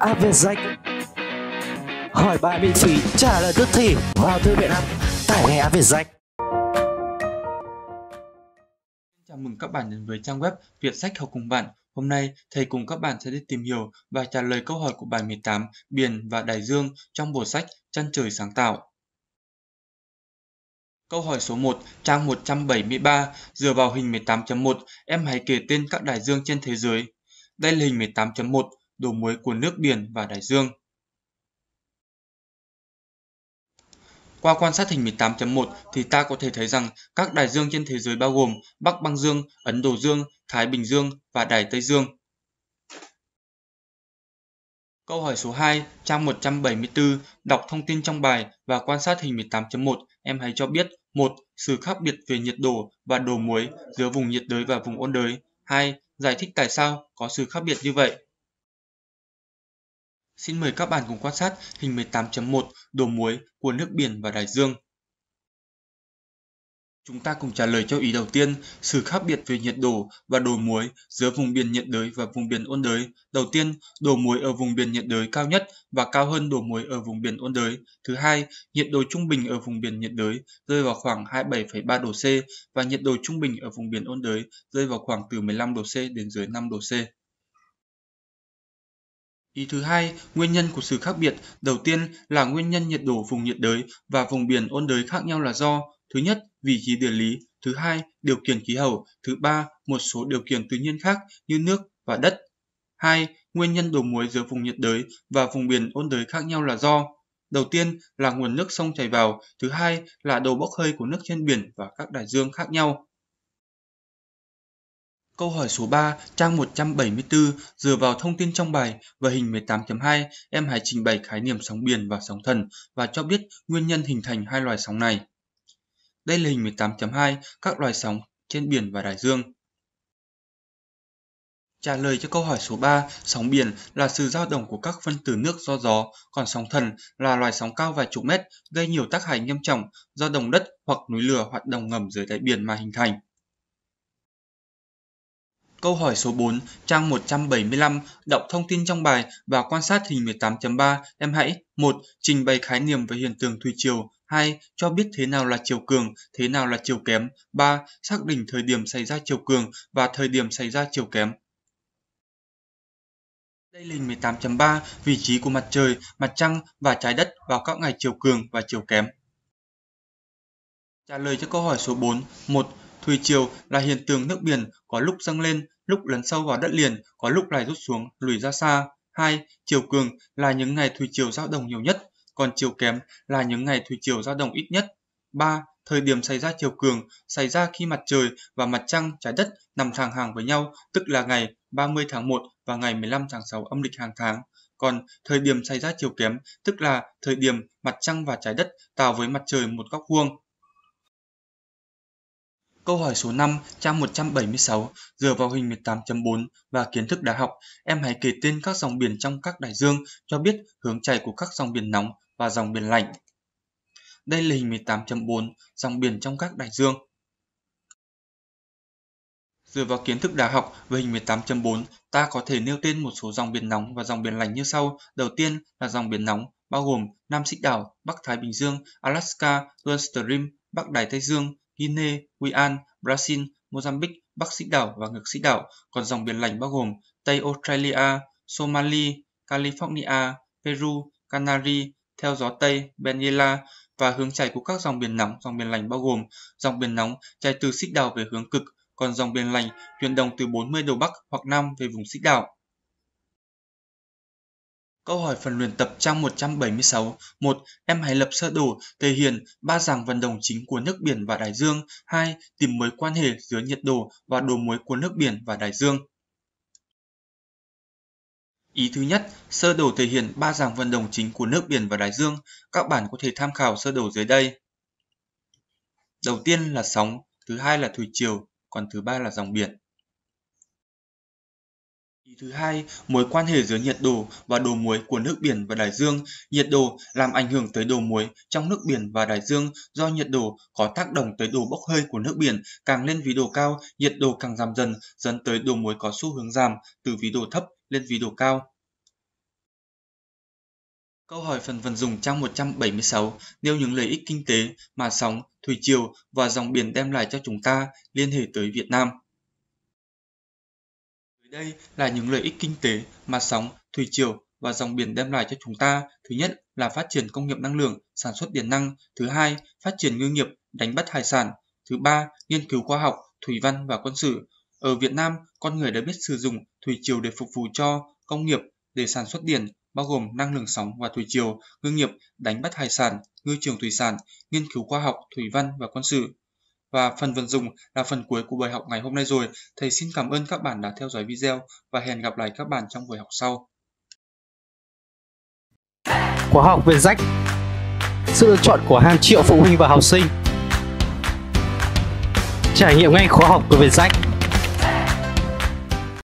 app Việt Danh Hỏi bài miễn phí, trả lời tức thì vào thư viện app, tải ngay app Việt Danh Chào mừng các bạn đến với trang web Việt Sách học cùng bạn Hôm nay, thầy cùng các bạn sẽ đi tìm hiểu và trả lời câu hỏi của bài 18 Biển và Đại Dương trong bộ sách Chân trời sáng tạo Câu hỏi số 1, trang 173, dựa vào hình 18.1, em hãy kể tên các đại dương trên thế giới. Đây là hình 18.1, đồ muối của nước biển và đại dương. Qua quan sát hình 18.1 thì ta có thể thấy rằng các đại dương trên thế giới bao gồm Bắc Băng Dương, Ấn Độ Dương, Thái Bình Dương và Đại Tây Dương. Câu hỏi số 2, trang 174, đọc thông tin trong bài và quan sát hình 18.1, em hãy cho biết 1. Sự khác biệt về nhiệt độ và đồ muối giữa vùng nhiệt đới và vùng ôn đới. 2. Giải thích tại sao có sự khác biệt như vậy. Xin mời các bạn cùng quan sát hình 18.1 đồ muối của nước biển và đại dương. Chúng ta cùng trả lời cho ý đầu tiên, sự khác biệt về nhiệt độ và đồ muối giữa vùng biển nhiệt đới và vùng biển ôn đới. Đầu tiên, đồ muối ở vùng biển nhiệt đới cao nhất và cao hơn đồ muối ở vùng biển ôn đới. Thứ hai, nhiệt độ trung bình ở vùng biển nhiệt đới rơi vào khoảng 27,3 độ C và nhiệt độ trung bình ở vùng biển ôn đới rơi vào khoảng từ 15 độ C đến dưới 5 độ C ý thứ hai nguyên nhân của sự khác biệt đầu tiên là nguyên nhân nhiệt độ vùng nhiệt đới và vùng biển ôn đới khác nhau là do thứ nhất vị trí địa lý thứ hai điều kiện khí hậu thứ ba một số điều kiện tự nhiên khác như nước và đất hai nguyên nhân đổ muối giữa vùng nhiệt đới và vùng biển ôn đới khác nhau là do đầu tiên là nguồn nước sông chảy vào thứ hai là độ bốc hơi của nước trên biển và các đại dương khác nhau Câu hỏi số 3, trang 174, dựa vào thông tin trong bài và hình 18.2, em hãy trình bày khái niệm sóng biển và sóng thần và cho biết nguyên nhân hình thành hai loài sóng này. Đây là hình 18.2, các loài sóng trên biển và đại dương. Trả lời cho câu hỏi số 3, sóng biển là sự dao động của các phân tử nước do gió, còn sóng thần là loài sóng cao vài chục mét gây nhiều tác hại nghiêm trọng do đồng đất hoặc núi lửa hoạt động ngầm dưới đáy biển mà hình thành. Câu hỏi số 4, trang 175, đọc thông tin trong bài và quan sát hình 18.3, em hãy 1. Trình bày khái niệm về hiện tượng thủy triều 2. Cho biết thế nào là chiều cường, thế nào là chiều kém 3. Xác định thời điểm xảy ra chiều cường và thời điểm xảy ra chiều kém Đây là hình 18.3, vị trí của mặt trời, mặt trăng và trái đất vào các ngày chiều cường và chiều kém. Trả lời cho câu hỏi số 4. 1. Thủy triều là hiện tượng nước biển có lúc dâng lên, lúc lấn sâu vào đất liền, có lúc lại rút xuống, lùi ra xa. Hai, Chiều cường là những ngày thủy triều dao động nhiều nhất, còn chiều kém là những ngày thủy triều dao động ít nhất. 3. Thời điểm xảy ra chiều cường xảy ra khi mặt trời và mặt trăng trái đất nằm thẳng hàng với nhau, tức là ngày 30 tháng 1 và ngày 15 tháng 6 âm lịch hàng tháng. Còn thời điểm xảy ra chiều kém, tức là thời điểm mặt trăng và trái đất tạo với mặt trời một góc vuông. Câu hỏi số 5, trang 176, dựa vào hình 18.4 và kiến thức đại học, em hãy kể tên các dòng biển trong các đại dương cho biết hướng chảy của các dòng biển nóng và dòng biển lạnh. Đây là hình 18.4, dòng biển trong các đại dương. Dựa vào kiến thức đại học về hình 18.4, ta có thể nêu tên một số dòng biển nóng và dòng biển lạnh như sau. Đầu tiên là dòng biển nóng, bao gồm Nam Xích Đảo, Bắc Thái Bình Dương, Alaska, Gulf Stream, Bắc Đại Tây Dương, Guinea, Guian, Brazil, Mozambique, Bắc Sĩ Đảo và Ngược Sĩ Đảo, còn dòng biển lạnh bao gồm Tây Australia, Somalia, California, Peru, Canary, theo gió Tây, Benguela và hướng chảy của các dòng biển nóng, dòng biển lạnh bao gồm dòng biển nóng chảy từ xích đảo về hướng cực, còn dòng biển lạnh chuyển động từ 40 độ Bắc hoặc Nam về vùng xích đảo. Câu hỏi phần luyện tập trang 176. 1. Em hãy lập sơ đồ thể hiện ba dạng vận động chính của nước biển và đại dương. 2. Tìm mối quan hệ giữa nhiệt độ và độ muối của nước biển và đại dương. Ý thứ nhất, sơ đồ thể hiện ba dạng vận động chính của nước biển và đại dương. Các bạn có thể tham khảo sơ đồ dưới đây. Đầu tiên là sóng, thứ hai là thủy triều, còn thứ ba là dòng biển thứ hai, mối quan hệ giữa nhiệt độ và độ muối của nước biển và đại dương. Nhiệt độ làm ảnh hưởng tới độ muối trong nước biển và đại dương do nhiệt độ có tác động tới độ bốc hơi của nước biển. Càng lên vĩ độ cao, nhiệt độ càng giảm dần, dẫn tới độ muối có xu hướng giảm từ vĩ độ thấp lên vĩ độ cao. Câu hỏi phần vận dụng trang 176 nêu những lợi ích kinh tế mà sóng, thủy triều và dòng biển đem lại cho chúng ta liên hệ tới Việt Nam đây là những lợi ích kinh tế mà sóng, thủy triều và dòng biển đem lại cho chúng ta. Thứ nhất là phát triển công nghiệp năng lượng, sản xuất điện năng. Thứ hai, phát triển ngư nghiệp, đánh bắt hải sản. Thứ ba, nghiên cứu khoa học, thủy văn và quân sự. Ở Việt Nam, con người đã biết sử dụng thủy triều để phục vụ cho công nghiệp, để sản xuất điện, bao gồm năng lượng sóng và thủy triều, ngư nghiệp, đánh bắt hải sản, ngư trường thủy sản, nghiên cứu khoa học, thủy văn và quân sự. Và phần vận dụng là phần cuối của bài học ngày hôm nay rồi. Thầy xin cảm ơn các bạn đã theo dõi video và hẹn gặp lại các bạn trong buổi học sau. Khóa học về rách Sự lựa chọn của hàng triệu phụ huynh và học sinh Trải nghiệm ngay khóa học của Vietjet